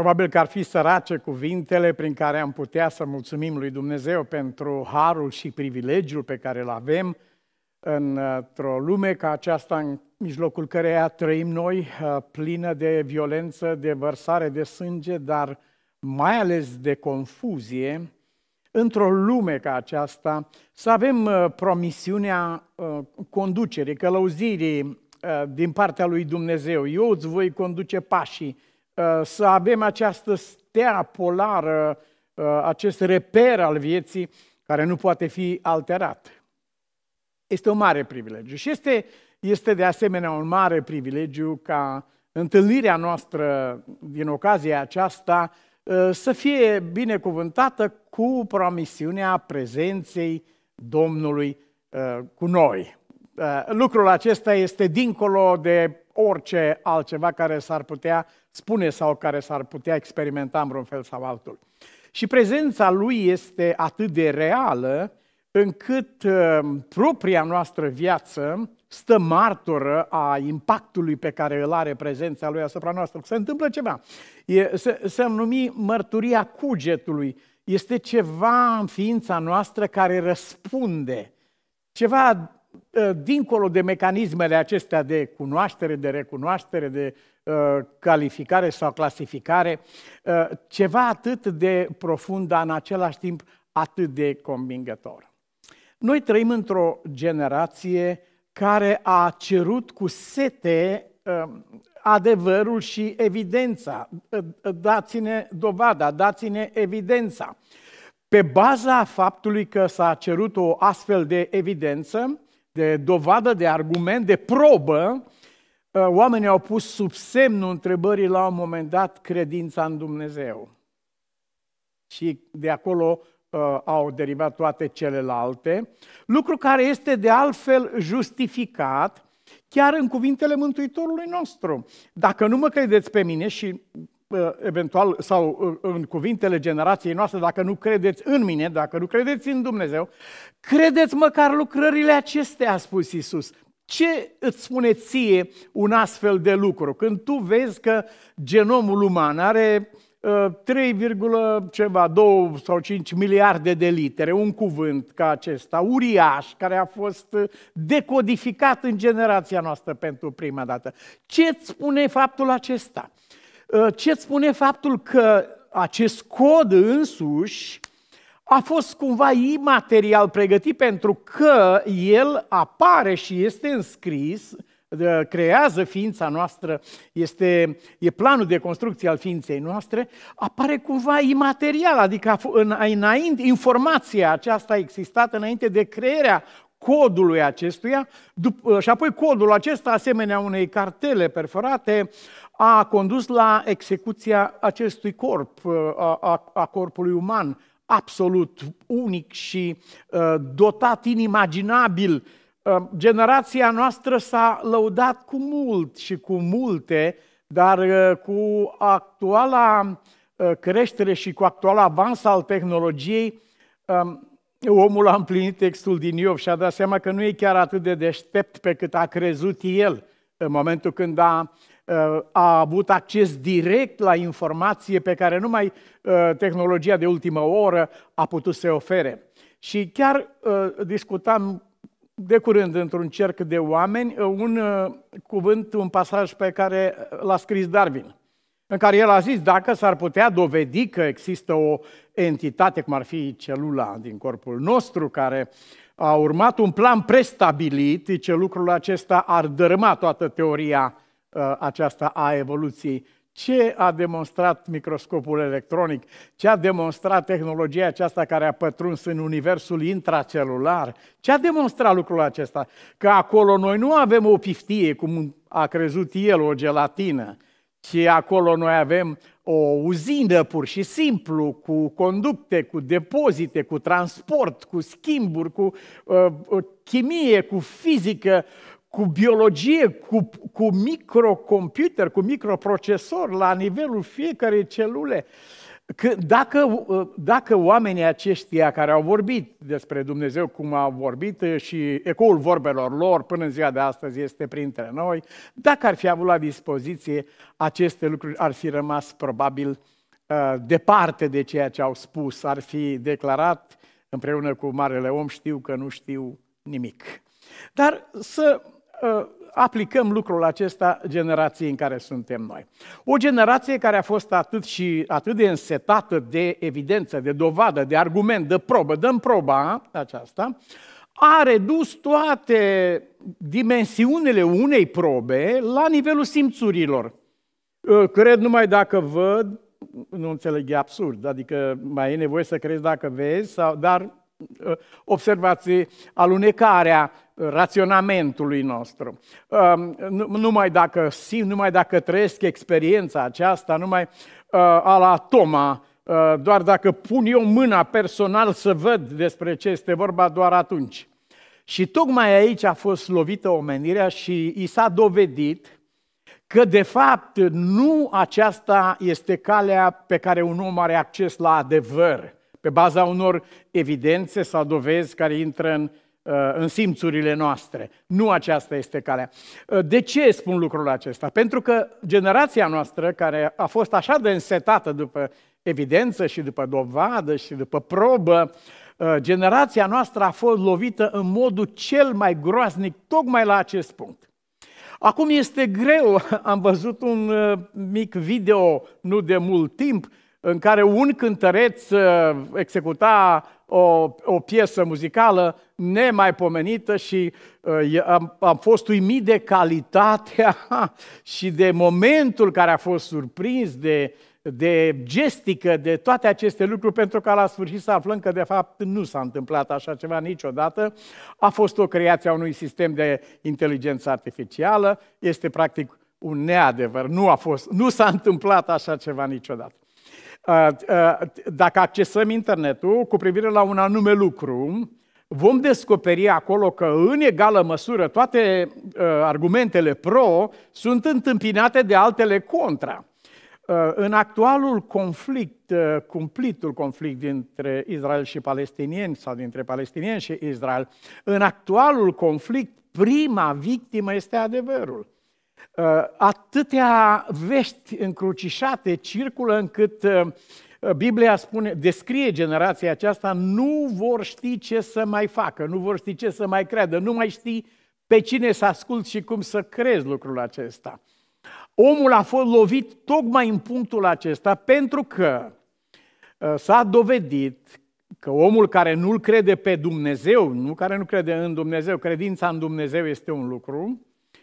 Probabil că ar fi sărace cuvintele prin care am putea să mulțumim lui Dumnezeu pentru harul și privilegiul pe care îl avem într-o lume ca aceasta în mijlocul căreia trăim noi, plină de violență, de vărsare de sânge, dar mai ales de confuzie, într-o lume ca aceasta, să avem uh, promisiunea uh, conducerii, călăuzirii uh, din partea lui Dumnezeu. Eu îți voi conduce pașii, Uh, să avem această stea polară, uh, acest reper al vieții care nu poate fi alterat. Este un mare privilegiu și este, este de asemenea un mare privilegiu ca întâlnirea noastră din ocazia aceasta uh, să fie binecuvântată cu promisiunea prezenței Domnului cu noi. Lucrul acesta este dincolo de orice altceva care s-ar putea spune sau care s-ar putea experimenta în vreun fel sau altul. Și prezența lui este atât de reală încât uh, propria noastră viață stă martoră a impactului pe care îl are prezența lui asupra noastră. Se întâmplă ceva. E, se, se numi mărturia cugetului. Este ceva în ființa noastră care răspunde. Ceva Uh, dincolo de mecanismele acestea de cunoaștere, de recunoaștere, de uh, calificare sau clasificare, uh, ceva atât de profund, dar în același timp atât de convingător. Noi trăim într-o generație care a cerut cu sete adevărul și evidența. Dați-ne dovada, dați-ne evidența. Pe baza faptului că s-a cerut o astfel de evidență, de dovadă, de argument, de probă, uh, oamenii au pus sub semnul întrebării la un moment dat credința în Dumnezeu. Și de acolo uh, au derivat toate celelalte, lucru care este de altfel justificat chiar în cuvintele Mântuitorului nostru. Dacă nu mă credeți pe mine și Uh, eventual, sau uh, în cuvintele generației noastre, dacă nu credeți în mine, dacă nu credeți în Dumnezeu, credeți măcar lucrările acestea, a spus Isus. Ce îți spune ție un astfel de lucru? Când tu vezi că genomul uman are 3, uh, ceva, 2 sau 5 miliarde de litere, un cuvânt ca acesta, uriaș, care a fost decodificat în generația noastră pentru prima dată. Ce îți spune faptul acesta? Ă, ce spune faptul că acest cod însuși a fost cumva imaterial pregătit pentru că el apare și este înscris, ă, creează ființa noastră, este, e planul de construcție al ființei noastre, apare cumva imaterial, adică înainte, informația aceasta a existat înainte de crearea codului acestuia, dup- ă, și apoi codul acesta, asemenea unei cartele perforate, a condus la execuția acestui corp, uh, a, a, a corpului uman, absolut unic și a, uh, dotat inimaginabil. Uh, generația noastră s-a lăudat cu mult și cu multe, dar cu actuala creștere și cu actuala avans al tehnologiei, um, omul a împlinit textul din Iov și a dat seama că nu e chiar atât de deștept pe cât a crezut el în momentul când a Uh, a avut acces direct la informație pe care numai uh, tehnologia de ultimă oră a putut să ofere. Și chiar uh, discutam de curând într-un cerc de oameni un cuvânt, un pasaj pe care l-a scris Darwin, în care el a zis dacă s-ar putea dovedi că există o entitate, cum ar fi celula din corpul nostru, care a urmat un plan prestabilit, ce lucrul acesta ar dărâma toată teoria Uh, aceasta a evoluției. Ce a demonstrat microscopul electronic? Ce a demonstrat tehnologia aceasta care a pătruns în universul intracelular? Ce a demonstrat lucrul acesta? Că acolo noi nu avem o piftie, cum a crezut el, o gelatină, ci acolo noi avem o uzină pur și simplu, cu conducte, cu depozite, cu transport, cu schimburi, cu uh, uh chimie, cu fizică, uh, cu biologie, cu, cu microcomputer, cu microprocesor la nivelul fiecarei celule. Că dacă, uh, dacă oamenii aceștia care au vorbit despre Dumnezeu, cum au vorbit uh, și ecoul vorbelor lor până în ziua de astăzi este printre noi, dacă ar fi avut la dispoziție aceste lucruri, ar fi rămas probabil uh, departe de ceea ce au spus, ar fi declarat împreună cu marele om, știu că nu știu nimic. Dar să Uh, aplicăm lucrul acesta generației în care suntem noi. O generație care a fost atât și atât de însetată de evidență, de dovadă, de argument, de probă, dăm proba aceasta, a redus toate dimensiunile unei probe la nivelul simțurilor. Uh, cred numai dacă văd, nu înțeleg, e absurd, adică mai e nevoie să crezi dacă vezi, sau, dar uh, observații alunecarea raționamentului nostru. Numai dacă simt, numai dacă trăiesc experiența aceasta, numai uh, a la Toma, uh, doar dacă pun eu mâna personal să văd despre ce este vorba, doar atunci. Și tocmai aici a fost lovită omenirea și i s-a dovedit că de fapt nu aceasta este calea pe care un om are acces la adevăr, pe baza unor evidențe sau dovezi care intră în Uh, în simțurile noastre. Nu aceasta este calea. Uh, de ce spun lucrul acesta? Pentru că generația noastră, care a fost așa de însetată după evidență și după dovadă și după probă, uh, generația noastră a fost lovită în modul cel mai groaznic, tocmai la acest punct. Acum este greu, am văzut un mic video nu de mult timp, în care un cântăreț executa o, o piesă muzicală nemaipomenită și uh, am, am fost uimit de calitatea și de momentul care a fost surprins, de, de gestică, de toate aceste lucruri, pentru că la sfârșit să aflăm că de fapt nu s-a întâmplat așa ceva niciodată. A fost o creație a unui sistem de inteligență artificială, este practic un neadevăr, nu, a fost, nu s-a întâmplat așa ceva niciodată dacă accesăm internetul cu privire la un anume lucru, vom descoperi acolo că în egală măsură toate argumentele pro sunt întâmpinate de altele contra. În actualul conflict, cumplitul conflict dintre Israel și palestinieni sau dintre palestinieni și Israel, în actualul conflict prima victimă este adevărul. Ă, atâtea vești încrucișate circulă încât ă, Biblia spune, descrie generația aceasta, nu vor ști ce să mai facă, nu vor ști ce să mai creadă, nu mai știi pe cine să ascult și cum să crezi lucrul acesta. Omul a fost lovit tocmai în punctul acesta pentru că ă, s-a dovedit că omul care nu-L crede pe Dumnezeu, nu care nu crede în Dumnezeu, credința în Dumnezeu este un lucru,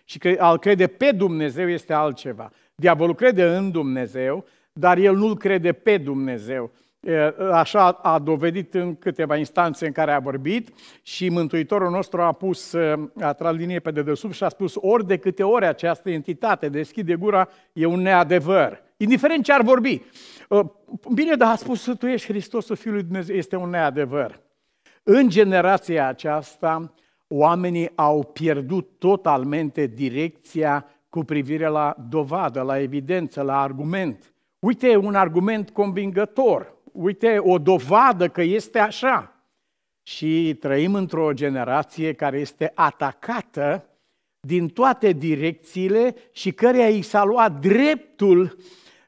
și că al crede pe Dumnezeu este altceva. Diavolul crede în Dumnezeu, dar el nu-l crede pe Dumnezeu. Așa a dovedit în câteva instanțe în care a vorbit și Mântuitorul nostru a pus, a tras linie pe dedesubt și a spus ori de câte ori această entitate deschide gura, e un neadevăr. Indiferent ce ar vorbi. Bine, dar a spus, tu ești Hristosul Fiului Dumnezeu, este un neadevăr. În generația aceasta, oamenii au pierdut totalmente direcția cu privire la dovadă, la evidență, la argument. Uite un argument convingător, uite o dovadă că este așa. Și trăim într-o generație care este atacată din toate direcțiile și căreia i s-a luat dreptul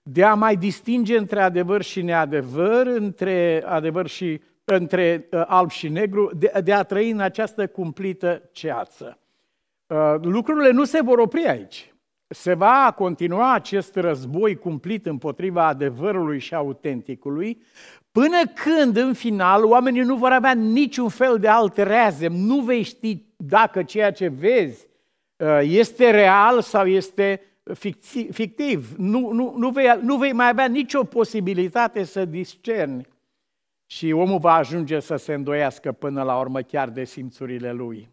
de a mai distinge între adevăr și neadevăr, între adevăr și între uh, alb și negru, de, de a trăi în această cumplită ceață. Uh, lucrurile nu se vor opri aici. Se va continua acest război cumplit împotriva adevărului și autenticului, până când, în final, oamenii nu vor avea niciun fel de alt reaze. Nu vei ști dacă ceea ce vezi uh, este real sau este fictiv. Nu, nu, nu, vei, nu vei mai avea nicio posibilitate să discerni și omul va ajunge să se îndoiască până la urmă chiar de simțurile lui.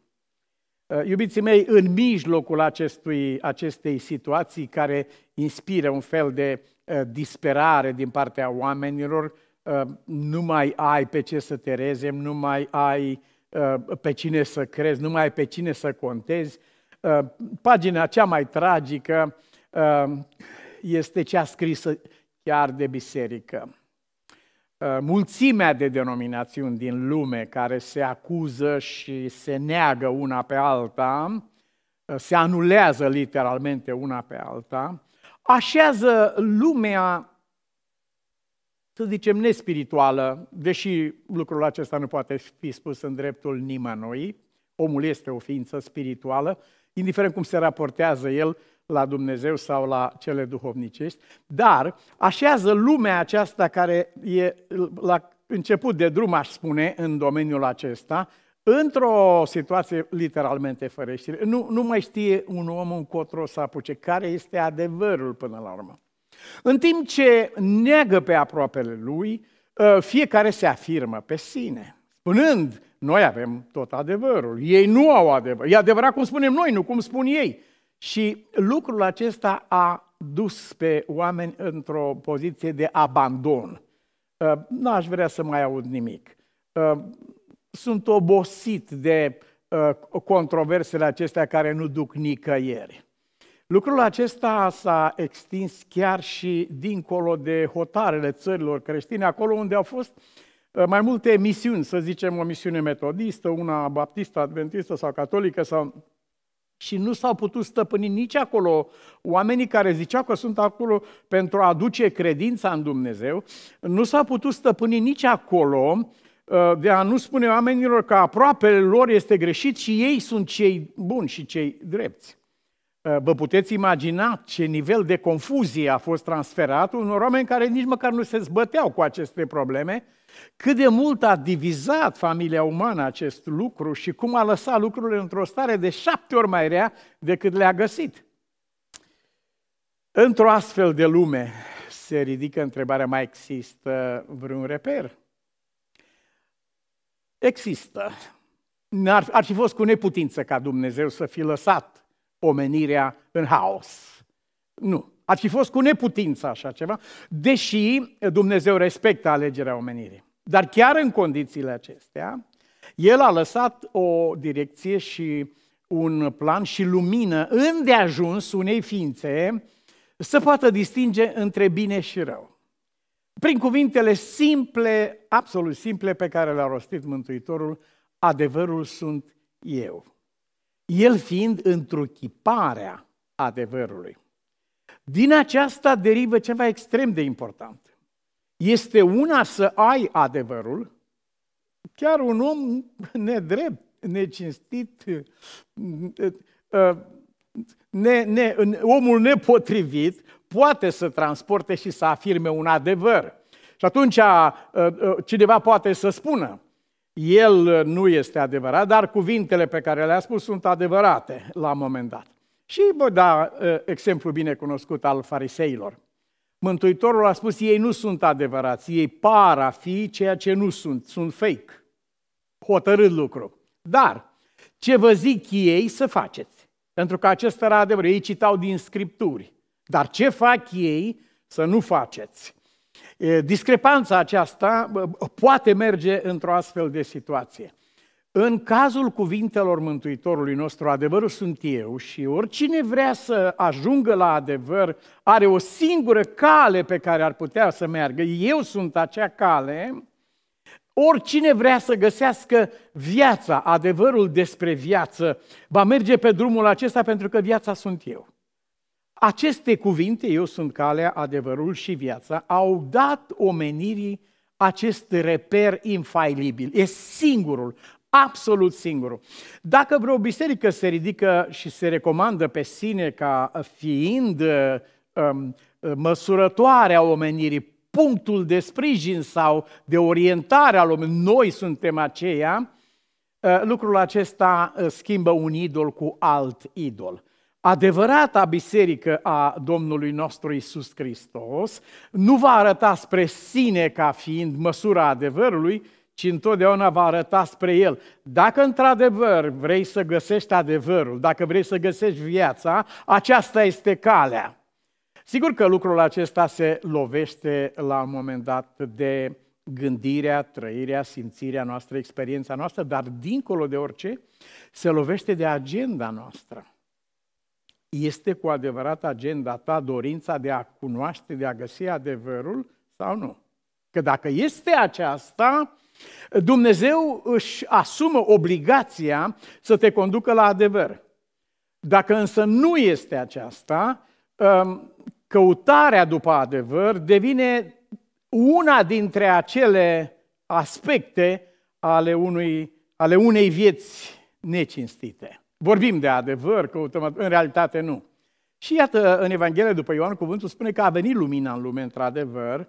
Uh, iubiții mei, în mijlocul acestui, acestei situații care inspiră un fel de uh, disperare din partea oamenilor, uh, nu mai ai pe ce să te rezem, nu mai ai pe cine să crezi, nu mai ai pe cine să contezi. Pagina cea mai tragică este cea scrisă chiar de biserică. Uh, mulțimea de denominațiuni din lume care se acuză și se neagă una pe alta, uh, se anulează literalmente una pe alta, așează lumea, să zicem, nespirituală, deși lucrul acesta nu poate fi spus în dreptul nimănui, omul este o ființă spirituală, indiferent cum se raportează el la Dumnezeu sau la cele duhovnicești, dar așează lumea aceasta care e la început de drum, aș spune, în domeniul acesta, într-o situație literalmente fără știre. Nu, nu mai știe un om încotro să apuce, care este adevărul până la urmă. În timp ce neagă pe aproapele lui, ă, fiecare se afirmă pe sine, spunând, noi avem tot adevărul, ei nu au adevăr. E adevărat cum spunem noi, nu cum spun ei. Și lucrul acesta a dus pe oameni într-o poziție de abandon. Uh, nu aș vrea să mai aud nimic. Uh, sunt obosit de uh, controversele acestea care nu duc nicăieri. Lucrul acesta s-a extins chiar și dincolo de hotarele țărilor creștine, acolo unde au fost mai multe misiuni, să zicem o misiune metodistă, una baptistă, adventistă sau catolică sau și nu s-au putut stăpâni nici acolo oamenii care ziceau că sunt acolo pentru a aduce credința în Dumnezeu, nu s-au putut stăpâni nici acolo uh, de a nu spune oamenilor că aproape lor este greșit și ei sunt cei buni și cei drepți. Uh, vă puteți imagina ce nivel de confuzie a fost transferat unor oameni care nici măcar nu se zbăteau cu aceste probleme, cât de mult a divizat familia umană acest lucru și cum a lăsat lucrurile într-o stare de șapte ori mai rea decât le-a găsit. Într-o astfel de lume se ridică întrebarea, mai există vreun reper? Există. Ar, ar fi fost cu neputință ca Dumnezeu să fi lăsat omenirea în haos. Nu. Ar fi fost cu neputință așa ceva, deși Dumnezeu respectă alegerea omenirii. Dar chiar în condițiile acestea, el a lăsat o direcție și un plan și lumină îndeajuns unei ființe să poată distinge între bine și rău. Prin cuvintele simple, absolut simple, pe care le-a rostit Mântuitorul, adevărul sunt eu. El fiind întruchiparea adevărului. Din aceasta derivă ceva extrem de important. Este una să ai adevărul, chiar un om nedrept, necinstit, ne, ne, omul nepotrivit poate să transporte și să afirme un adevăr. Și atunci ă, ă, cineva poate să spună, el nu este adevărat, dar cuvintele pe care le-a spus sunt adevărate la un moment dat. Și voi da ă, exemplu bine cunoscut al fariseilor. Mântuitorul a spus, ei nu sunt adevărați, ei par a fi ceea ce nu sunt, sunt fake. Hotărât lucru. Dar ce vă zic ei să faceți, pentru că acesta era adevărul, ei citau din Scripturi. Dar ce fac ei să nu faceți? Discrepanța aceasta poate merge într-o astfel de situație. În cazul cuvintelor Mântuitorului nostru, adevărul sunt eu și oricine vrea să ajungă la adevăr are o singură cale pe care ar putea să meargă. Eu sunt acea cale. Oricine vrea să găsească viața, adevărul despre viață, va merge pe drumul acesta pentru că viața sunt eu. Aceste cuvinte, eu sunt calea, adevărul și viața, au dat omenirii acest reper infailibil. E singurul, absolut singurul. Dacă vreo biserică se ridică și se recomandă pe sine ca uh, fiind uh, um, uh, măsurătoarea omenirii, punctul de sprijin sau de orientare al omenirii, noi suntem aceia, lucrul acesta schimbă un idol cu alt idol. Adevărata biserică a Domnului nostru Isus Hristos nu va arăta spre sine ca fiind măsura adevărului, ci întotdeauna va arăta spre El. Dacă într-adevăr vrei să găsești adevărul, dacă vrei să găsești viața, aceasta este calea. Sigur că lucrul acesta se lovește la un moment dat de gândirea, trăirea, simțirea noastră, experiența noastră, dar dincolo de orice, se lovește de agenda noastră. Este cu adevărat agenda ta dorința de a cunoaște, de a găsi adevărul sau nu? Că dacă este aceasta, Dumnezeu își asumă obligația să te conducă la adevăr. Dacă însă nu este aceasta, um, căutarea după adevăr devine una dintre acele aspecte ale, unui, ale unei vieți necinstite. Vorbim de adevăr, căutăm, în realitate nu. Și iată, în Evanghelia după Ioan, cuvântul spune că a venit lumina în lume, într-adevăr,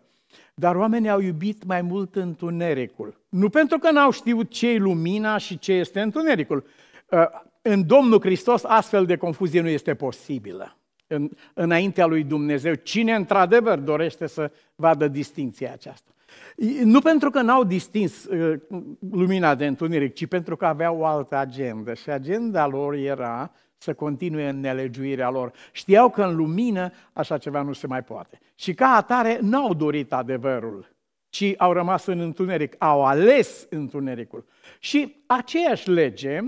dar oamenii au iubit mai mult întunericul. Nu pentru că n-au știut ce e lumina și ce este întunericul. Uh, în Domnul Hristos astfel de confuzie nu este posibilă. În, înaintea lui Dumnezeu, cine într-adevăr dorește să vadă distinția aceasta? Nu pentru că n-au distins uh, lumina de întuneric, ci pentru că aveau o altă agendă. Și agenda lor era uh, să continue în nelegiuirea lor. Știau că în lumină așa ceva nu se mai poate. Și ca atare n-au dorit adevărul, ci au rămas în întuneric, au ales întunericul. Și aceeași lege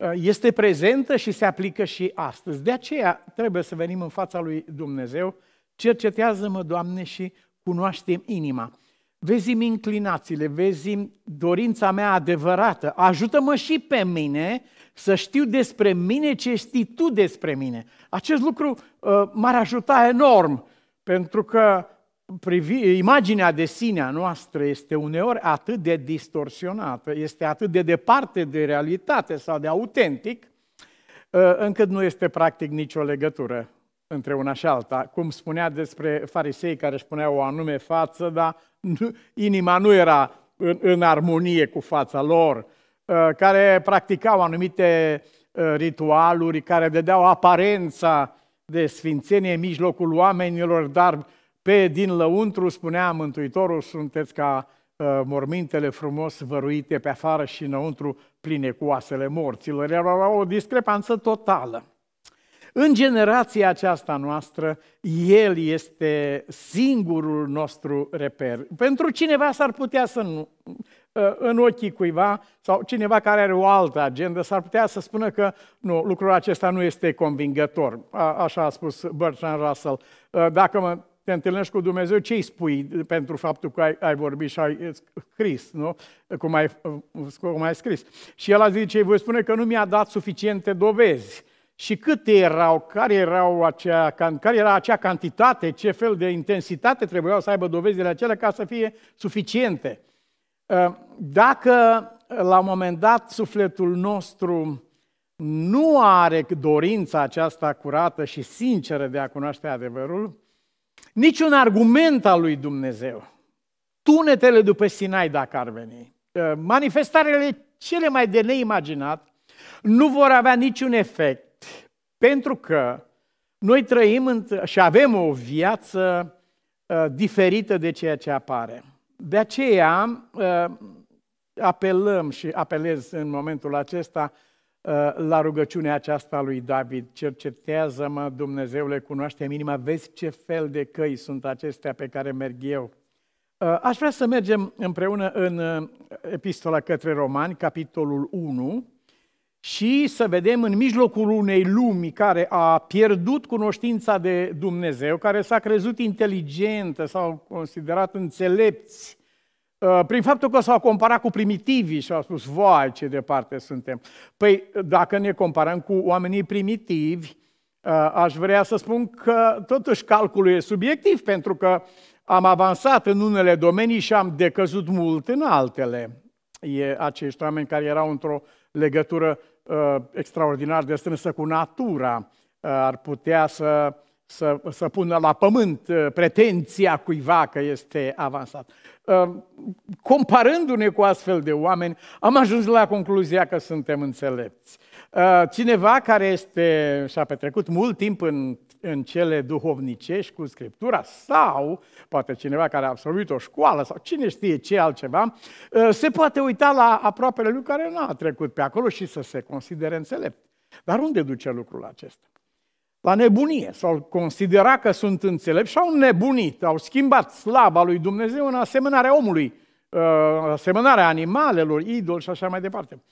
ă, este prezentă și se aplică și astăzi. De aceea trebuie să venim în fața lui Dumnezeu, cercetează-mă, Doamne, și cunoaștem inima vezi-mi inclinațiile, vezi-mi dorința mea adevărată, ajută-mă și pe mine să știu despre mine ce știi tu despre mine. Acest lucru uh, m-ar ajuta enorm, pentru că privi, imaginea de sine a noastră este uneori atât de distorsionată, este atât de departe de realitate sau de autentic, uh, încât nu este practic nicio legătură între una și alta. Cum spunea despre farisei care își puneau o anume față, dar inima nu era în, în armonie cu fața lor, uh, care practicau anumite uh, ritualuri, care dădeau aparența de sfințenie în mijlocul oamenilor, dar pe din lăuntru spunea Mântuitorul, sunteți ca uh, mormintele frumos văruite pe afară și înăuntru pline cu oasele morților. Era o discrepanță totală. În generația aceasta noastră, El este singurul nostru reper. Pentru cineva s-ar putea să nu, ă, în ochii cuiva sau cineva care are o altă agendă, s-ar putea să spună că nu, lucrul acesta nu este convingător. A, așa a spus Bertrand Russell. Ă, dacă mă te întâlnești cu Dumnezeu, ce îi spui pentru faptul că ai, ai vorbit și ai scris, nu? Cum ai, cum ai scris. Și el a ce voi spune că nu mi-a dat suficiente dovezi și câte erau, care, erau acea, care era acea cantitate, ce fel de intensitate trebuiau să aibă dovezile acelea ca să fie suficiente. Ă, dacă la un moment dat sufletul nostru nu are dorința aceasta curată și sinceră de a cunoaște adevărul, niciun argument al lui Dumnezeu, tunetele după Sinai dacă ar veni, ă, manifestarele cele mai de neimaginat, nu vor avea niciun efect pentru că noi trăim și avem o viață uh, diferită de ceea ce apare. De aceea uh, apelăm și apelez în momentul acesta uh, la rugăciunea aceasta lui David. Cercetează-mă, Dumnezeule, cunoaște minima, vezi ce fel de căi sunt acestea pe care merg eu. Aș vrea să mergem împreună în Epistola către Romani, capitolul 1, și să vedem în mijlocul unei lumi care a pierdut cunoștința de Dumnezeu, care s-a crezut inteligentă, s-au considerat înțelepți, uh, prin faptul că s-au comparat cu primitivii și au spus, voi ce departe suntem. Păi, dacă ne comparăm cu oamenii primitivi, uh, aș vrea să spun că totuși calculul e subiectiv, pentru că am avansat în unele domenii și am decăzut mult în altele. E acești oameni care erau într-o legătură uh, extraordinar de strânsă cu natura uh, ar putea să, să, să pună la pământ uh, pretenția cuiva că este avansat. Uh, comparându-ne cu astfel de oameni, am ajuns la concluzia că suntem înțelepți. Uh, cineva care este, și-a petrecut mult timp în în cele duhovnicești cu Scriptura sau poate cineva care a absolvit o școală sau cine știe ce altceva, ă, se poate uita la aproapele lui care nu a trecut pe acolo și să se considere înțelept. Dar unde duce lucrul acesta? La nebunie. sau considera că sunt înțelept și au nebunit, au schimbat slava lui Dumnezeu în asemănarea omului, ă, asemănarea animalelor, idol și așa mai departe.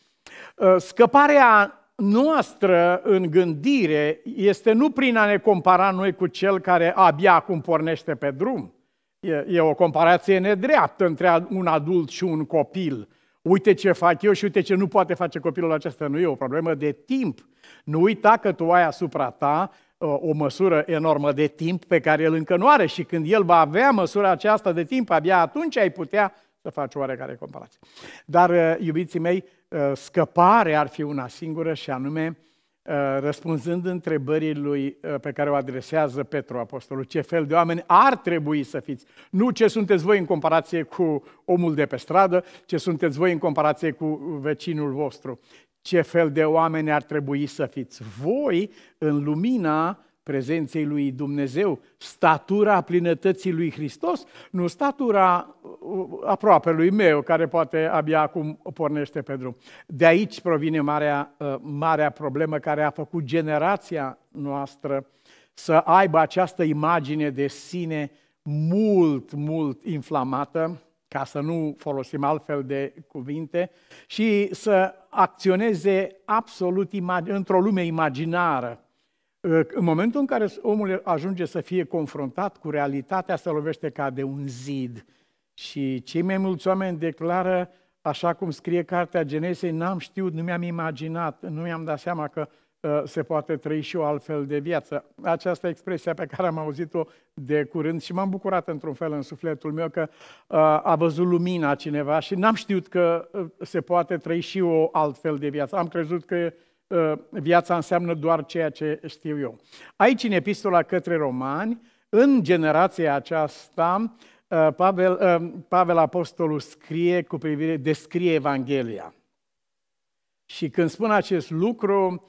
Ă, scăparea noastră în gândire este nu prin a ne compara noi cu cel care abia acum pornește pe drum. E, e o comparație nedreaptă între un adult și un copil. Uite ce fac eu și uite ce nu poate face copilul acesta. Nu e o problemă de timp. Nu uita că tu ai asupra ta o măsură enormă de timp pe care el încă nu are și când el va avea măsura aceasta de timp, abia atunci ai putea să faci oarecare comparație. Dar, uh, iubiții mei, uh, scăpare ar fi una singură și anume uh, răspunzând întrebării lui pe care o adresează Petru Apostolul, ce fel de oameni ar trebui să fiți, nu ce sunteți voi în comparație cu omul de pe stradă, ce sunteți voi în comparație cu vecinul vostru, ce fel de oameni ar trebui să fiți voi în lumina prezenței lui Dumnezeu, statura plinătății lui Hristos, nu statura uh, aproape lui meu, care poate abia acum pornește pe drum. De aici provine marea, uh, marea problemă care a făcut generația noastră să aibă această imagine de sine mult, mult inflamată, ca să nu folosim altfel de cuvinte, și să acționeze absolut într-o lume imaginară, în momentul în care omul ajunge să fie confruntat cu realitatea, se lovește ca de un zid. Și cei mai mulți oameni declară, așa cum scrie cartea Genesei, n-am știut, nu mi-am imaginat, nu mi-am dat seama că uh, se poate trăi și o altfel de viață. Aceasta e expresia pe care am auzit-o de curând și m-am bucurat într-un fel în sufletul meu că uh, a văzut lumina cineva și n-am știut că uh, se poate trăi și o altfel de viață. Am crezut că Uh, viața înseamnă doar ceea ce știu eu. Aici, în epistola către romani, în generația aceasta, uh, Pavel, uh, Pavel Apostolul scrie cu privire, descrie Evanghelia. Și când spun acest lucru,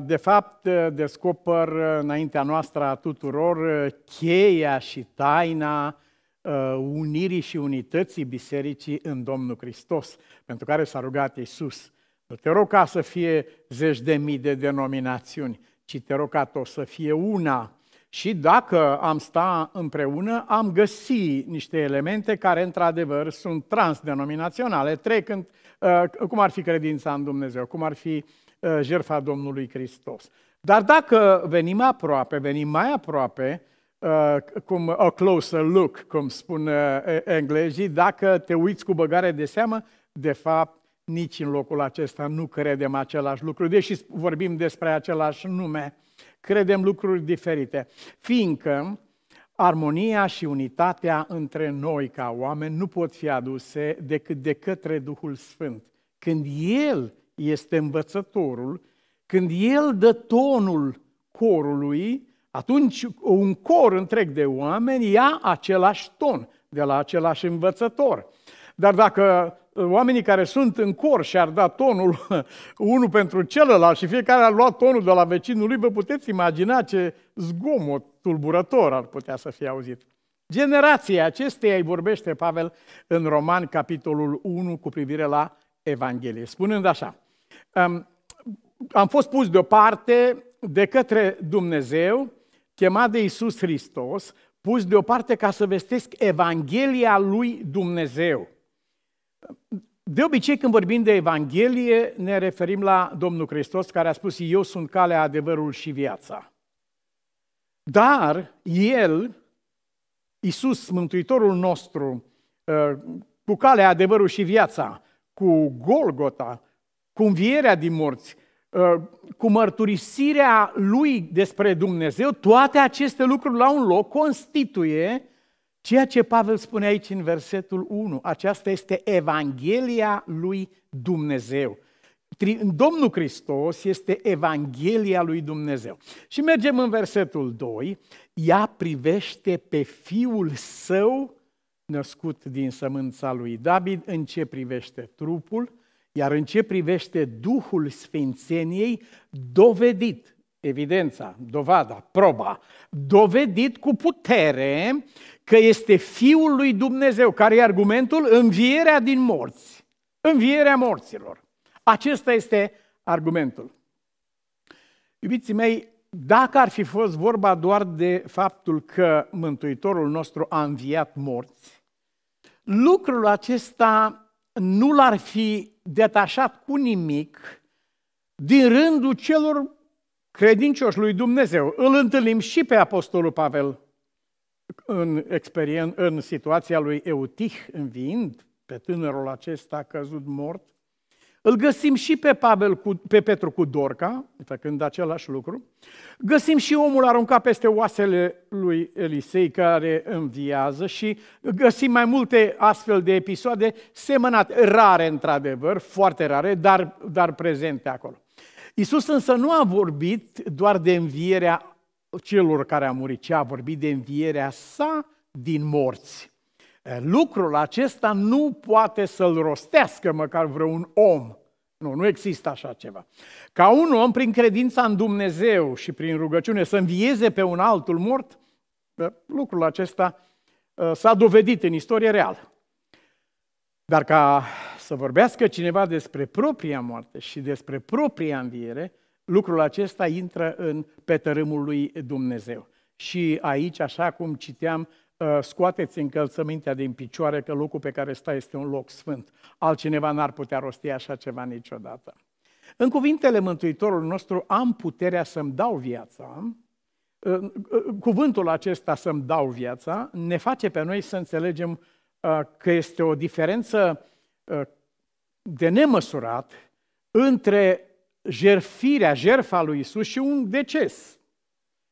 de fapt, descoper înaintea noastră a tuturor cheia și taina unirii și unității bisericii în Domnul Hristos, pentru care s-a rugat Iisus. Nu te rog ca să fie zeci de mii de denominațiuni, ci te rog ca tot să fie una. Și dacă am sta împreună, am găsi niște elemente care, într-adevăr, sunt transdenominaționale, trec în, uh, cum ar fi credința în Dumnezeu, cum ar fi uh, jertfa Domnului Hristos. Dar dacă venim aproape, venim mai aproape, uh, cum a closer look, cum spun englezii, dacă te uiți cu băgare de seamă, de fapt nici în locul acesta nu credem același lucru, deși vorbim despre același nume, credem lucruri diferite, fiindcă armonia și unitatea între noi ca oameni nu pot fi aduse decât de către Duhul Sfânt. Când El este învățătorul, când El dă tonul corului, atunci un cor întreg de oameni ia același ton de la același învățător. Dar dacă oamenii care sunt în cor și ar da tonul unul pentru celălalt și fiecare a luat tonul de la vecinul lui, vă puteți imagina ce zgomot tulburător ar putea să fie auzit. Generația acesteia îi vorbește Pavel în Roman, capitolul 1, cu privire la Evanghelie, spunând așa, um, am fost pus deoparte de către Dumnezeu, chemat de Isus Hristos, pus deoparte ca să vestesc Evanghelia lui Dumnezeu de obicei, când vorbim de Evanghelie, ne referim la Domnul Hristos, care a spus, eu sunt calea, adevărul și viața. Dar El, Iisus, Mântuitorul nostru, ă, cu calea, adevărul și viața, cu Golgota, cu învierea din morți, ă, cu mărturisirea Lui despre Dumnezeu, toate aceste lucruri la un loc constituie Ceea ce Pavel spune aici în versetul 1, aceasta este Evanghelia lui Dumnezeu. Domnul Hristos este Evanghelia lui Dumnezeu. Și mergem în versetul 2, ea privește pe Fiul Său, născut din sămânța lui David, în ce privește trupul, iar în ce privește Duhul Sfințeniei, dovedit, evidența, dovada, proba, dovedit cu putere că este Fiul lui Dumnezeu, care e argumentul învierea din morți, învierea morților. Acesta este argumentul. Iubiții mei, dacă ar fi fost vorba doar de faptul că Mântuitorul nostru a înviat morți, lucrul acesta nu l-ar fi detașat cu nimic din rândul celor credincioși lui Dumnezeu. Îl întâlnim și pe Apostolul Pavel în, experien, în situația lui Eutich înviind pe tânărul acesta căzut mort, îl găsim și pe, Pavel cu, pe Petru cu Dorca, făcând același lucru. Găsim și omul aruncat peste oasele lui Elisei care înviază și găsim mai multe astfel de episoade semănate, rare într-adevăr, foarte rare, dar, dar prezente acolo. Isus însă nu a vorbit doar de învierea celor care a murit, ci a vorbit de învierea sa din morți. Lucrul acesta nu poate să-l rostească măcar vreun om. Nu, nu există așa ceva. Ca un om, prin credința în Dumnezeu și prin rugăciune, să învieze pe un altul mort, lucrul acesta s-a dovedit în istorie reală. Dar ca să vorbească cineva despre propria moarte și despre propria înviere, lucrul acesta intră în petărâmul lui Dumnezeu. Și aici, așa cum citeam, uh, scoateți încălțămintea din picioare că locul pe care stai este un loc sfânt. Altcineva n-ar putea rosti așa ceva niciodată. În cuvintele Mântuitorului nostru am puterea să-mi dau viața, uh, uh, cuvântul acesta să-mi dau viața ne face pe noi să înțelegem că este o diferență de nemăsurat între jerfirea, jerfa lui Isus și un deces.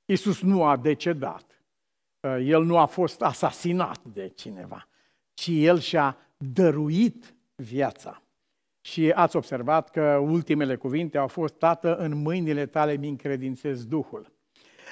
Isus nu a decedat. Uh, el nu a fost asasinat de cineva, ci el și-a dăruit viața. Și ați observat că ultimele cuvinte au fost, Tată, în mâinile tale mi încredințez Duhul.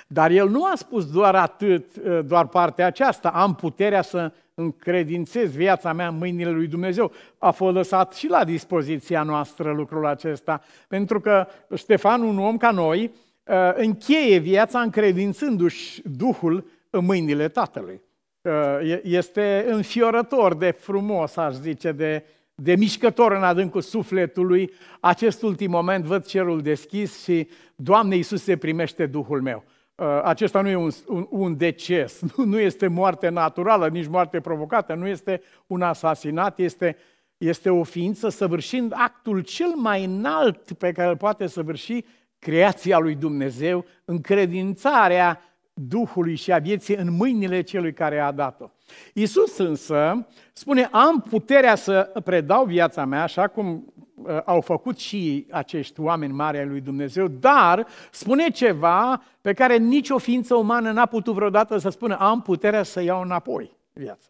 Dar el nu a spus doar atât, uh, doar partea aceasta, am puterea să încredințez viața mea în mâinile lui Dumnezeu. A fost lăsat și la dispoziția noastră lucrul acesta, pentru că Ștefan, un om ca noi, ă, încheie viața încredințându-și Duhul în mâinile Tatălui. Ă, este înfiorător de frumos, aș zice, de, de mișcător în adâncul sufletului. Acest ultim moment văd cerul deschis și, Doamne Iisuse, primește Duhul meu. Uh, acesta nu e un, un, un deces, nu, nu este moarte naturală, nici moarte provocată, nu este un asasinat, este, este o ființă săvârșind actul cel mai înalt pe care îl poate săvârși creația lui Dumnezeu, încredințarea Duhului și a vieții în mâinile celui care a dat-o. Iisus însă spune, am puterea să predau viața mea așa cum uh, au făcut și acești oameni mari ai lui Dumnezeu, dar spune ceva pe care nicio ființă umană n-a putut vreodată să spună, am puterea să iau înapoi viața.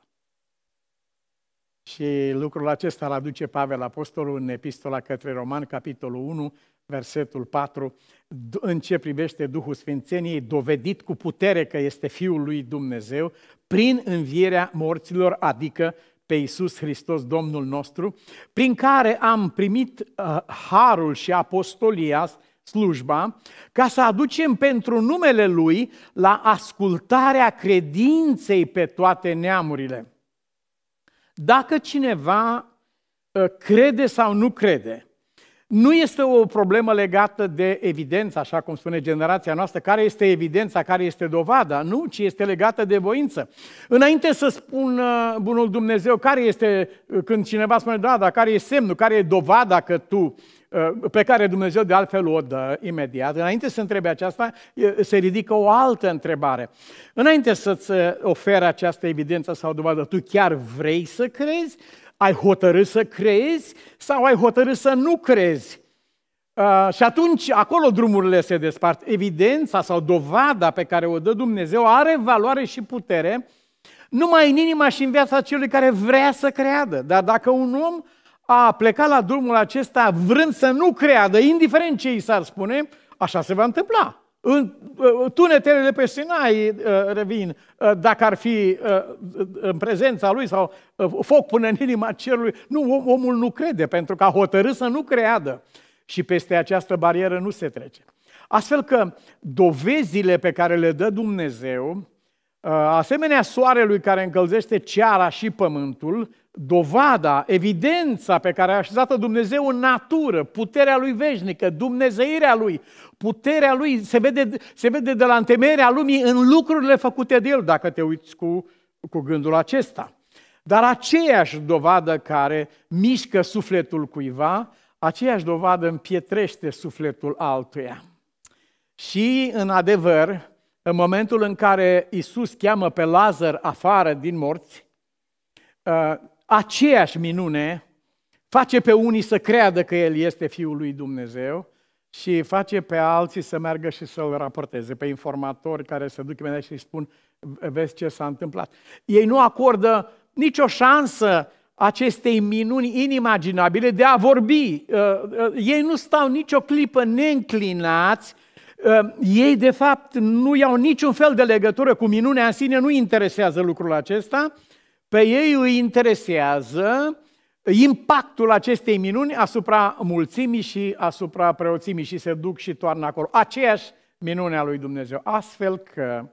Și lucrul acesta îl aduce Pavel Apostolul în Epistola către Roman, capitolul 1, versetul 4, în ce privește Duhul Sfințeniei, dovedit cu putere că este Fiul lui Dumnezeu, prin învierea morților, adică pe Iisus Hristos, Domnul nostru, prin care am primit uh, harul și apostolia, slujba, ca să aducem pentru numele Lui la ascultarea credinței pe toate neamurile. Dacă cineva uh, crede sau nu crede, nu este o problemă legată de evidență, așa cum spune generația noastră, care este evidența, care este dovada, nu, ci este legată de voință. Înainte să spun uh, bunul Dumnezeu care este, uh, când cineva spune, da, dar care e semnul, care e dovada că tu uh, pe care Dumnezeu de altfel o dă imediat. Înainte să întrebe aceasta, se ridică o altă întrebare. Înainte să-ți ofere această evidență sau dovadă, tu chiar vrei să crezi? Ai hotărât să crezi sau ai hotărât să nu crezi? Uh, și atunci, acolo drumurile se despart. Evidența sau dovada pe care o dă Dumnezeu are valoare și putere numai în inima și în viața celui care vrea să creadă. Dar dacă un om a plecat la drumul acesta vrând să nu creadă, indiferent ce i s-ar spune, așa se va întâmpla. În uh, uh, tunetele pe Sinai uh, revin, dacă ar fi în prezența lui sau foc până în inima cerului, nu, omul nu crede, pentru că a hotărât să nu creadă. Și peste această barieră nu se trece. Astfel că dovezile pe care le dă Dumnezeu, asemenea soarelui care încălzește ceara și pământul, dovada, evidența pe care a așezat Dumnezeu în natură, puterea lui veșnică, dumnezeirea lui, puterea lui se vede, se vede de la întemeierea lumii în lucrurile făcute de el, dacă te uiți cu, cu gândul acesta. Dar aceeași dovadă care mișcă sufletul cuiva, aceeași dovadă împietrește sufletul altuia. Și, în adevăr, în momentul în care Isus cheamă pe Lazar afară din morți, ă, aceeași minune face pe unii să creadă că El este Fiul lui Dumnezeu și face pe alții să meargă și să-L raporteze, pe informatori care se duc imediat și îi spun, vezi ce s-a întâmplat. Ei nu acordă nicio șansă acestei minuni inimaginabile de a vorbi. Uh, uh, ei nu stau nicio clipă neînclinați, uh, ei de fapt nu iau niciun fel de legătură cu minunea în sine, nu interesează lucrul acesta, pe ei îi interesează impactul acestei minuni asupra mulțimii și asupra preoțimii și se duc și toarnă acolo. Aceeași minune a lui Dumnezeu. Astfel că,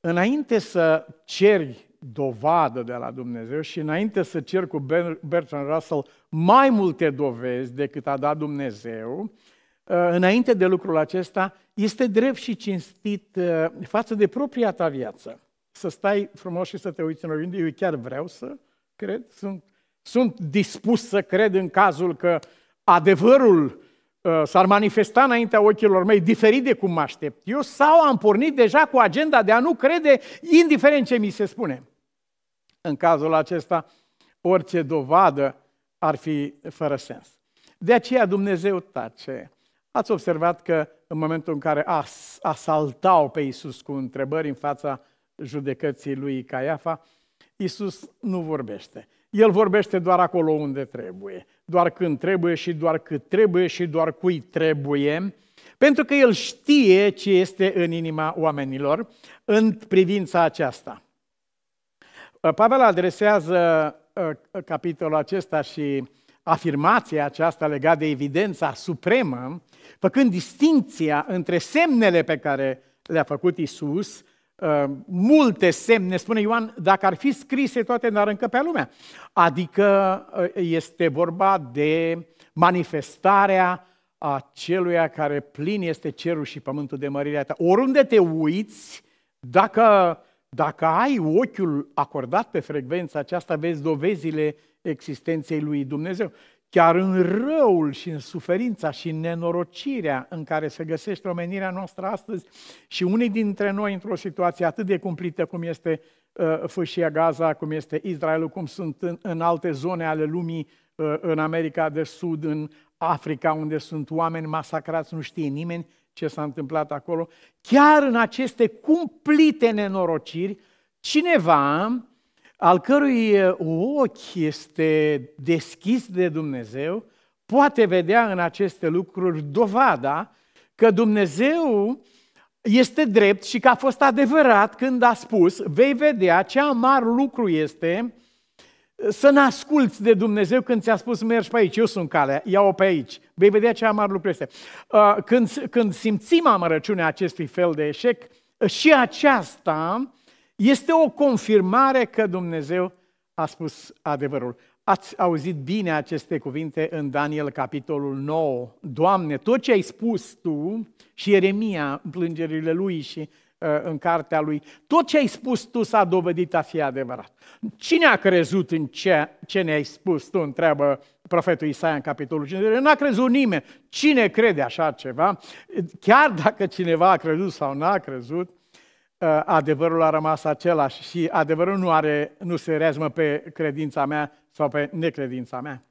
înainte să ceri dovadă de la Dumnezeu și înainte să cer cu Bertrand Russell mai multe dovezi decât a dat Dumnezeu, ă, înainte de lucrul acesta, este drept și cinstit ă, față de propria ta viață să stai frumos și să te uiți în oglindă. Eu chiar vreau să cred, sunt, sunt dispus să cred în cazul că adevărul uh, s-ar manifesta înaintea ochilor mei, diferit de cum mă aștept eu, sau am pornit deja cu agenda de a nu crede, indiferent ce mi se spune. În cazul acesta, orice dovadă ar fi fără sens. De aceea Dumnezeu tace. Ați observat că în momentul în care as, asaltau pe Iisus cu întrebări în fața judecății lui Caiafa, Iisus nu vorbește. El vorbește doar acolo unde trebuie, doar când trebuie și doar cât trebuie și doar cui trebuie, pentru că el știe ce este în inima oamenilor în privința aceasta. Uh, Pavel adresează uh, capitolul acesta și afirmația aceasta legată de evidența supremă, făcând distinția între semnele pe care le-a făcut Isus Uh, multe semne, spune Ioan, dacă ar fi scrise toate, n-ar pe lumea. Adică uh, este vorba de manifestarea a celuia care plin este cerul și pământul de mărirea ta. Oriunde te uiți, dacă, dacă ai ochiul acordat pe frecvența aceasta, vezi dovezile existenței lui Dumnezeu. Chiar în răul și în suferința și în nenorocirea în care se găsește omenirea noastră astăzi și unii dintre noi într-o situație atât de cumplită cum este uh, fâșia Gaza, cum este Israelul, cum sunt în, în alte zone ale lumii, uh, în America de Sud, în Africa, unde sunt oameni masacrați, nu știe nimeni ce s-a întâmplat acolo. Chiar în aceste cumplite nenorociri, cineva al cărui ochi este deschis de Dumnezeu, poate vedea în aceste lucruri dovada că Dumnezeu este drept și că a fost adevărat când a spus, vei vedea ce amar lucru este să ne asculți de Dumnezeu când ți-a spus mergi pe aici, eu sunt calea, ia-o pe aici. Vei vedea ce amar lucru este. Uh, când, când simțim amărăciunea acestui fel de eșec, uh, și aceasta este o confirmare că Dumnezeu a spus adevărul. Ați auzit bine aceste cuvinte în Daniel, capitolul 9. Doamne, tot ce ai spus tu și Ieremia în plângerile lui și uh, în cartea lui, tot ce ai spus tu s-a dovedit a fi adevărat. Cine a crezut în ce, ce ne-ai spus tu, întreabă profetul Isaia în capitolul 5. N-a crezut nimeni. Cine crede așa ceva? Chiar dacă cineva a crezut sau n-a crezut, Ă, adevărul a rămas același și adevărul nu, are, nu se rezmă pe credința mea sau pe necredința mea.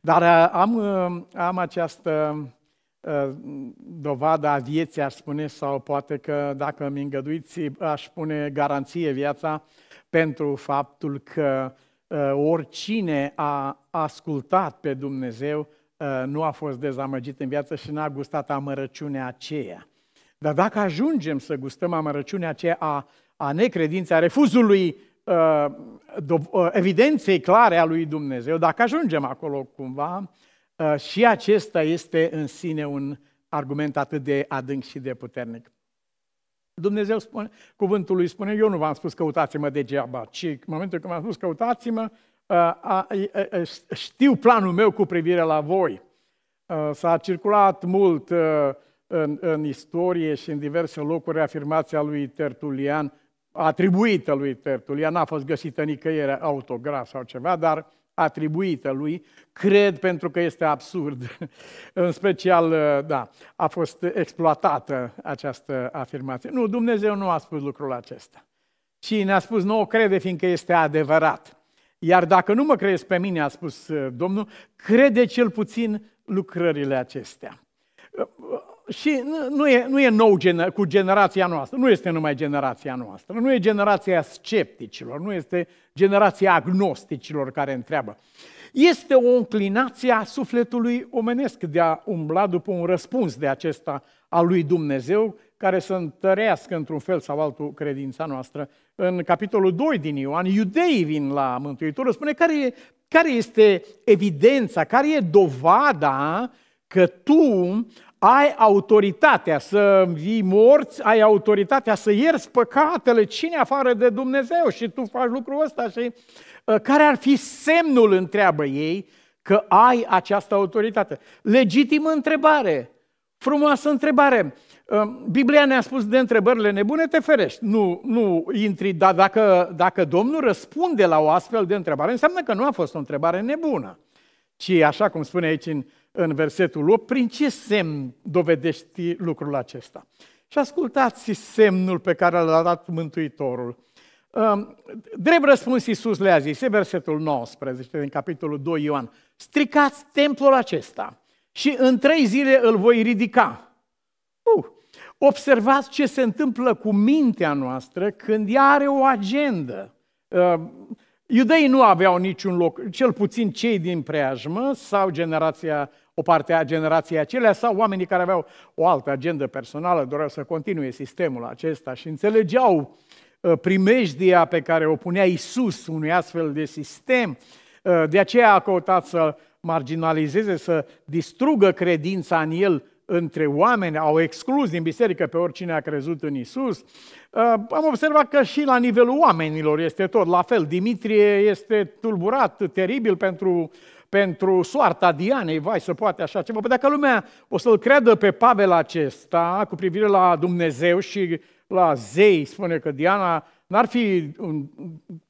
Dar ă, am, ă, am această dovadă a vieții, aș spune, sau poate că, dacă mi îngăduiți, aș pune garanție viața pentru faptul că oricine a ascultat pe Dumnezeu nu a fost dezamăgit în viață și n-a gustat amărăciunea aceea. Dar dacă ajungem să gustăm amărăciunea aceea a, a necredinței, a refuzului a ă, do, ă, evidenței clare a lui Dumnezeu, dacă ajungem acolo cumva, ă, și acesta este în sine un argument atât de adânc și de puternic. Dumnezeu spune, cuvântul lui spune, eu nu v-am spus căutați-mă degeaba, ci în momentul când v-am spus căutați-mă, știu planul meu cu privire la voi. S-a circulat mult în, în istorie și în diverse locuri afirmația lui Tertulian, atribuită lui Tertulian, n-a fost găsită nicăieri autograf sau ceva, dar atribuită lui, cred pentru că este absurd. în special, uh, da, a fost exploatată această afirmație. Nu, Dumnezeu nu a spus lucrul acesta. Și ne-a spus, nu o crede, fiindcă este adevărat. Iar dacă nu mă crezi pe mine, a spus uh, Domnul, crede cel puțin lucrările acestea și nu e, nu e nou gener- cu generația noastră, nu este numai generația noastră, nu e generația scepticilor, nu este generația agnosticilor care întreabă. Este o înclinație a sufletului omenesc de a umbla după un răspuns de acesta a lui Dumnezeu, care să întărească într-un fel sau altul credința noastră. În capitolul 2 din Ioan, iudeii vin la Mântuitor, spune care, care este evidența, care e dovada că tu ai autoritatea să vii morți, ai autoritatea să ierți păcatele, cine afară de Dumnezeu? Și tu faci lucrul ăsta și ă, care ar fi semnul, întreabă ei, că ai această autoritate? Legitimă întrebare, frumoasă întrebare. Ă, Biblia ne-a spus de întrebările nebune, te ferești, nu, nu intri, dar dacă, dacă Domnul răspunde la o astfel de întrebare, înseamnă că nu a fost o întrebare nebună, ci așa cum spune aici în în versetul 8, prin ce semn dovedești lucrul acesta? Și ascultați semnul pe care l-a dat Mântuitorul. Um, drept răspuns Iisus le-a zis, e versetul 19 din capitolul 2 Ioan, stricați templul acesta și în trei zile îl voi ridica. Uh, observați ce se întâmplă cu mintea noastră când ea are o agendă. Uh, Iudeii nu aveau niciun loc, cel puțin cei din preajmă sau generația, o parte a generației acelea sau oamenii care aveau o altă agendă personală, doreau să continue sistemul acesta și înțelegeau uh, primejdia pe care o punea Isus unui astfel de sistem. Uh, de aceea a căutat să marginalizeze, să distrugă credința în el între oameni, au exclus din biserică pe oricine a crezut în Isus. Uh, am observat că și la nivelul oamenilor este tot la fel. Dimitrie este tulburat, teribil pentru, pentru soarta Dianei, vai să poate așa ceva. Păi dacă lumea o să-l creadă pe Pavel acesta cu privire la Dumnezeu și la zei, spune că Diana n-ar fi un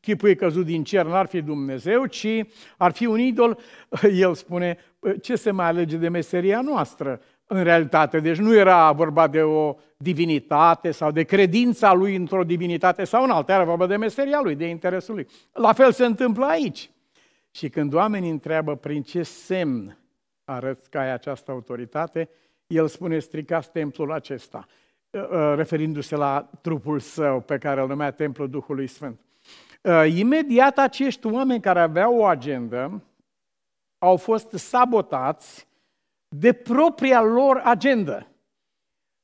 chipul căzut din cer, n-ar fi Dumnezeu, ci ar fi un idol, el spune, păi, ce se mai alege de meseria noastră? în realitate. Deci nu era vorba de o divinitate sau de credința lui într-o divinitate sau în alta, era vorba de meseria lui, de interesul lui. La fel se întâmplă aici. Și când oamenii întreabă prin ce semn arăți că ai această autoritate, el spune stricați templul acesta, uh, uh, referindu-se la trupul său pe care îl numea Templul Duhului Sfânt. Uh, imediat acești oameni care aveau o agendă au fost sabotați de propria lor agendă.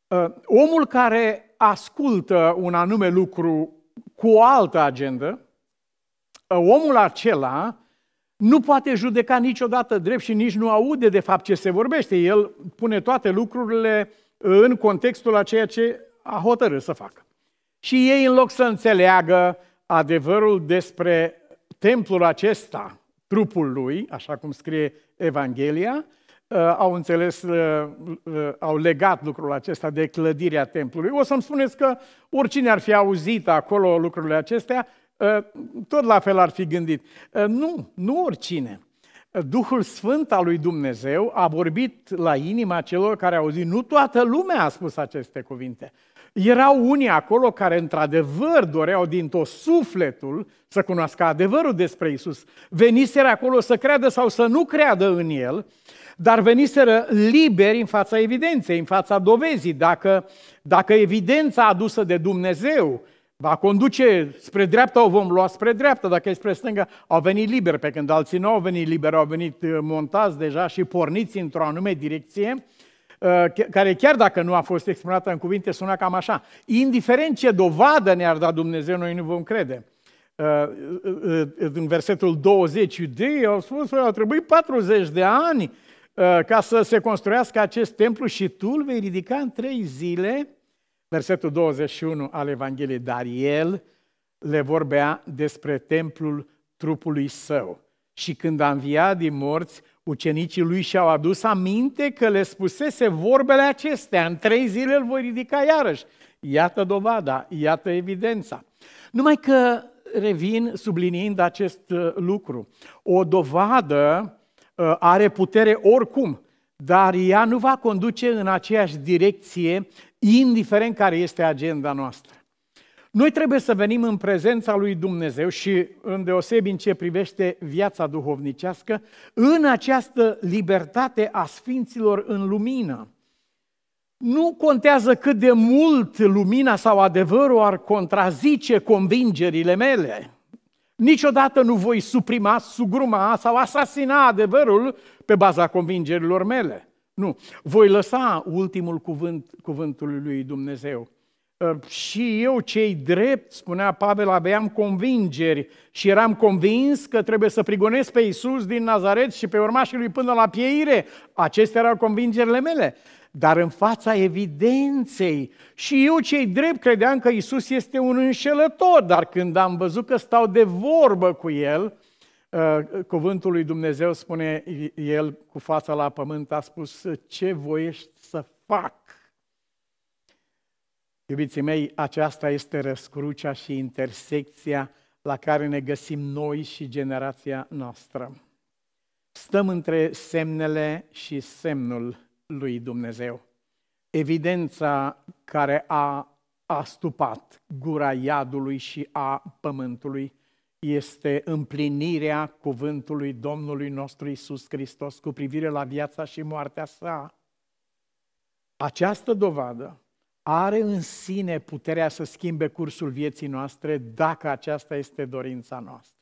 Uh, omul care ascultă un anume lucru cu o altă agendă, uh, omul acela nu poate judeca niciodată drept și nici nu aude de fapt ce se vorbește. El pune toate lucrurile în contextul a ceea ce a hotărât să facă. Și ei, în loc să înțeleagă adevărul despre templul acesta, trupul lui, așa cum scrie Evanghelia, Uh, au înțeles, uh, uh, au legat lucrul acesta de clădirea templului. O să-mi spuneți că oricine ar fi auzit acolo lucrurile acestea, tot la fel ar fi gândit. Nu, nu oricine. Duhul Sfânt al lui Dumnezeu a vorbit la inima celor care au auzit. Nu toată lumea a spus aceste cuvinte. Erau unii acolo care într-adevăr doreau din tot sufletul să cunoască adevărul despre Isus. Veniseră acolo să creadă sau să nu creadă în El dar veniseră liberi în fața evidenței, în fața dovezii. Dacă, dacă evidența adusă de Dumnezeu va conduce spre dreapta, o vom lua spre dreapta, dacă e spre stânga, au venit liberi, pe când alții nu au venit liberi, au venit uh, montați deja și porniți într-o anume direcție, uh, care chiar dacă nu a fost exprimată în cuvinte, suna cam așa. Indiferent ce dovadă ne-ar da Dumnezeu, noi nu vom crede. Uh, în versetul 20, iudeii au spus că păi, au trebuit 40 de ani Uh, ca să se construiască acest templu și tu îl vei ridica în trei zile, versetul 21 al Evangheliei, dar el le vorbea despre templul trupului său. Și când a înviat din morți, ucenicii lui și-au adus aminte că le spusese vorbele acestea. În trei zile îl voi ridica iarăși. Iată dovada, iată evidența. Numai că revin subliniind acest uh, lucru. O dovadă Uh, are putere oricum, dar ea nu va conduce în aceeași direcție, indiferent care este agenda noastră. Noi trebuie să venim în prezența lui Dumnezeu și deosebi în ce privește viața duhovnicească, în această libertate a sfinților în lumină. Nu contează cât de mult lumina sau adevărul ar contrazice convingerile mele. Niciodată nu voi suprima, sugruma sau asasina adevărul pe baza convingerilor mele. Nu. Voi lăsa ultimul cuvânt, cuvântul lui Dumnezeu. Uh, și eu, cei drept, spunea Pavel, aveam convingeri și eram convins că trebuie să prigonesc pe Iisus din Nazaret și pe urmașii lui până la pieire. Acestea erau convingerile mele dar în fața evidenței. Și eu cei drept credeam că Isus este un înșelător, dar când am văzut că stau de vorbă cu el, uh, cuvântul lui Dumnezeu spune el cu fața la pământ, a spus, ce voiești să fac? Iubiții mei, aceasta este răscrucea și intersecția la care ne găsim noi și generația noastră. Stăm între semnele și semnul lui Dumnezeu. Evidența care a astupat gura iadului și a pământului este împlinirea cuvântului Domnului nostru Isus Hristos cu privire la viața și moartea sa. Această dovadă are în sine puterea să schimbe cursul vieții noastre dacă aceasta este dorința noastră.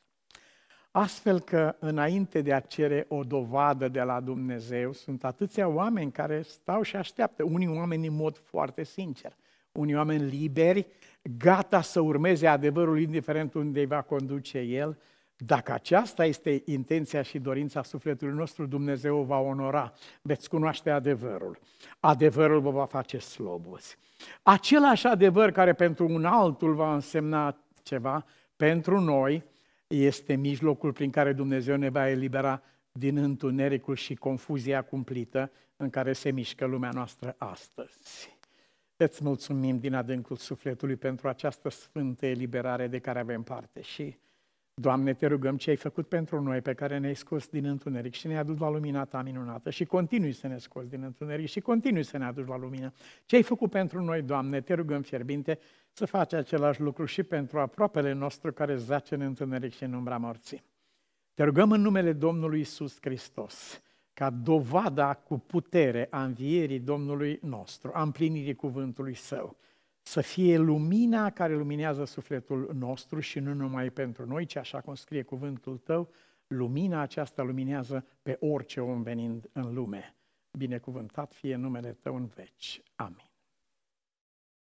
Astfel că, înainte de a cere o dovadă de la Dumnezeu, sunt atâția oameni care stau și așteaptă. Unii oameni în mod foarte sincer, unii oameni liberi, gata să urmeze adevărul, indiferent unde îi va conduce el. Dacă aceasta este intenția și dorința sufletului nostru, Dumnezeu va onora. Veți cunoaște adevărul. Adevărul vă va face slobozi. Același adevăr care pentru un altul va însemna ceva, pentru noi, este mijlocul prin care Dumnezeu ne va elibera din întunericul și confuzia cumplită în care se mișcă lumea noastră astăzi. Îți mulțumim din adâncul sufletului pentru această sfântă eliberare de care avem parte și, Doamne, te rugăm ce ai făcut pentru noi, pe care ne-ai scos din întuneric și ne-ai adus la lumina ta minunată și continui să ne scoți din întuneric și continui să ne aduci la lumină. Ce ai făcut pentru noi, Doamne, te rugăm fierbinte să face același lucru și pentru aproapele nostru care zace în întuneric și în umbra morții. Te rugăm în numele Domnului Isus Hristos, ca dovada cu putere a învierii Domnului nostru, a împlinirii cuvântului Său, să fie lumina care luminează sufletul nostru și nu numai pentru noi, ci așa cum scrie cuvântul Tău, lumina aceasta luminează pe orice om venind în lume. Binecuvântat fie numele Tău în veci. Amin.